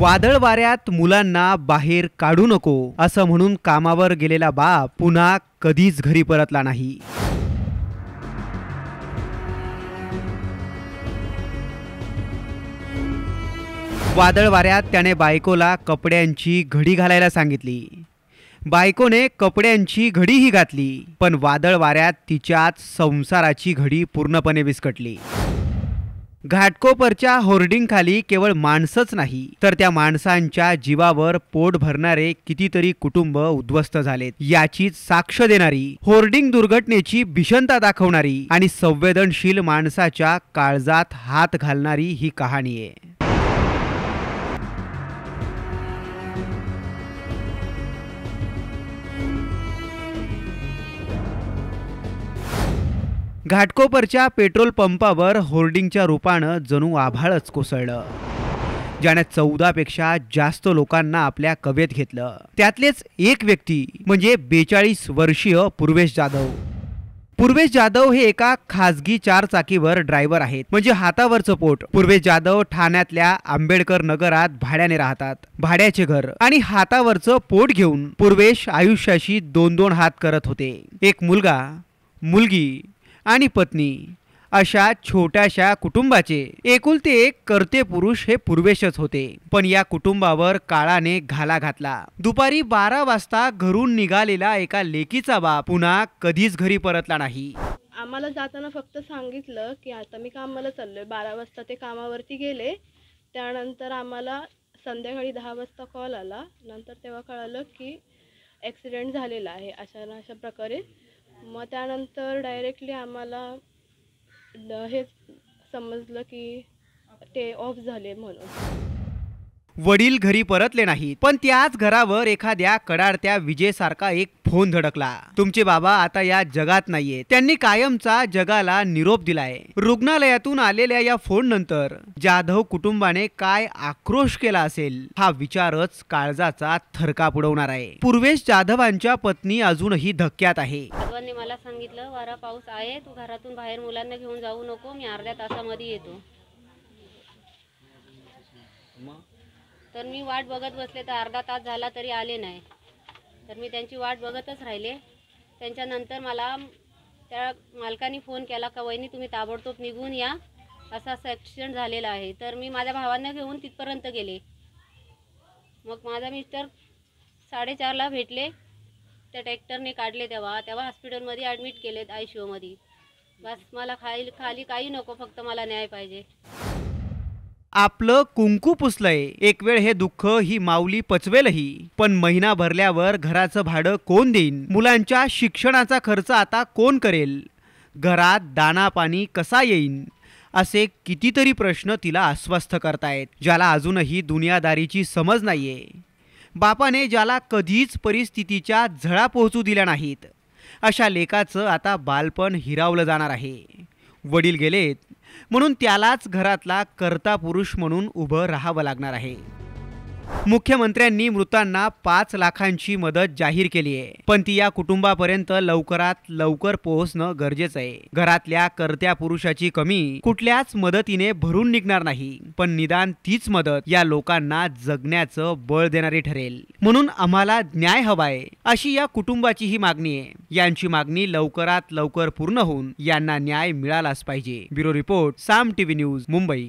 वादळ वाऱ्यात मुलांना बाहेर काढू नको असं म्हणून कामावर गेलेला बाप पुन्हा कधीच घरी परतला नाही वादळ वाऱ्यात त्याने बायकोला कपड्यांची घडी घालायला सांगितली बायकोने कपड्यांची घडीही घातली पण वादळ वाऱ्यात तिच्यात संसाराची घडी पूर्णपणे विस्कटली घाटकोपरच्या खाली केवळ माणसंच नाही तर त्या माणसांच्या जीवावर पोट भरणारे कितीतरी कुटुंब उद्ध्वस्त झालेत याची साक्ष देणारी होर्डिंग दुर्घटनेची भीषणता दाखवणारी आणि संवेदनशील माणसाच्या काळजात हात घालणारी ही कहाणी आहे घाटकोपरच्या पेट्रोल पंपावर होर्डिंगच्या रूपानं जणू आभाळच कोसळलं ज्याने चौदापेक्षा जास्त लोकांना आपल्या कवेत घेतलं त्यातलेच एक व्यक्ती म्हणजे बेचाळीस वर्षीय पूर्वेश जाधव पूर्वेश जाधव हे एका खासगी चारचाकीवर ड्रायव्हर आहेत म्हणजे हातावरचं पोट पूर्वेश जाधव ठाण्यातल्या आंबेडकर नगरात भाड्याने राहतात भाड्याचे घर आणि हातावरचं पोट घेऊन पूर्वेश आयुष्याशी दोन दोन हात करत होते एक मुलगा मुलगी आणि पत्नी अशा छोट्याशा कुटुंबाचे एकुलते एक करते पुरुष हे पूर्वेशच होते पण या कुटुंबावर काळाने घाला घातला दुपारी बारा वाजता घरून निघालेला एका लेकीचा बाप पुन्हा कधीच घरी परतला नाही आम्हाला जाताना फक्त सांगितलं की आता मी कामाला चाललोय बारा वाजता ते कामावरती गेले त्यानंतर आम्हाला संध्याकाळी दहा वाजता कॉल आला नंतर तेव्हा कळालं की ॲक्सिडेंट झालेला आहे अशा अशा प्रकारे मग त्यानंतर डायरेक्टली आम्हाला हे समजलं की ते ऑफ झाले म्हणून वडील घरी परतले नाहीत पण त्याच घरावर एखाद्या कडाडत्या विजेसारखा एक फोन धडकला तुमचे बाबा आता या जगात नाहीये त्यांनी कायमचा जगाला निरोप दिलाय रुग्णालयातून आलेल्या या फोन नंतर जाधव कुटुंबाने काय आक्रोश केला असेल हा विचारच काळजाचा थरकाप उडवणार आहे पूर्वेश जाधवांच्या पत्नी अजूनही धक्क्यात आहे सांगितलं वारा पाऊस आहे तू घरातून बाहेर मुलांना घेऊन जाऊ नको मी अर्ध्या तासामध्ये येतो तर मी वाट बघत बसले तर अर्धा तास झाला तरी आले नाही तर मी त्यांची वाट बघतच राहिले त्यांच्यानंतर मला त्या मालकाने फोन केला का वहिनी तुम्ही ताबडतोब निघून या असा असा ॲक्सिडेंट झालेला आहे तर मी माझ्या भावांना घेऊन तिथपर्यंत गेले मग माझा मिस्टर साडेचारला भेटले त्या ट्रॅक्टरने काढले तेव्हा तेव्हा हॉस्पिटलमध्ये ॲडमिट केलेत आय सी ओमध्ये बस मला खाली खाली काही नको फक्त मला न्याय पाहिजे आपलं कुंकू पुसलंय एक वेळ हे दुःख ही माऊली पचवेलही पण महिना भरल्यावर घराचं भाडं कोण देईन मुलांच्या शिक्षणाचा खर्च आता कोण करेल घरात दाना पाणी कसा येईन असे कितीतरी प्रश्न तिला अस्वस्थ करतायत ज्याला अजूनही दुनियादारीची समज नाहीये बापाने ज्याला कधीच परिस्थितीच्या झळा पोहोचू दिल्या नाहीत अशा लेकाचं आता बालपण हिरावलं जाणार आहे वडील गेलेत म्हणून त्यालाच घरातला कर्ता पुरुष म्हणून उभं राहावं लागणार आहे मुख्यमंत्र्यांनी मृतांना पाच लाखांची मदत जाहीर केली आहे पण ती या कुटुंबापर्यंत लवकरात लवकर पोहोचणं गरजेचं आहे घरातल्या करत्या पुरुषाची कमी कुठल्याच मदतीने भरून निघणार नाही पण निदान तीच मदत या लोकांना जगण्याचं बळ देणारी ठरेल म्हणून आम्हाला न्याय हवाय अशी या कुटुंबाची ही मागणी आहे यांची मागणी लवकरात लवकर पूर्ण होऊन यांना न्याय मिळालाच पाहिजे bureau report Saam TV news Mumbai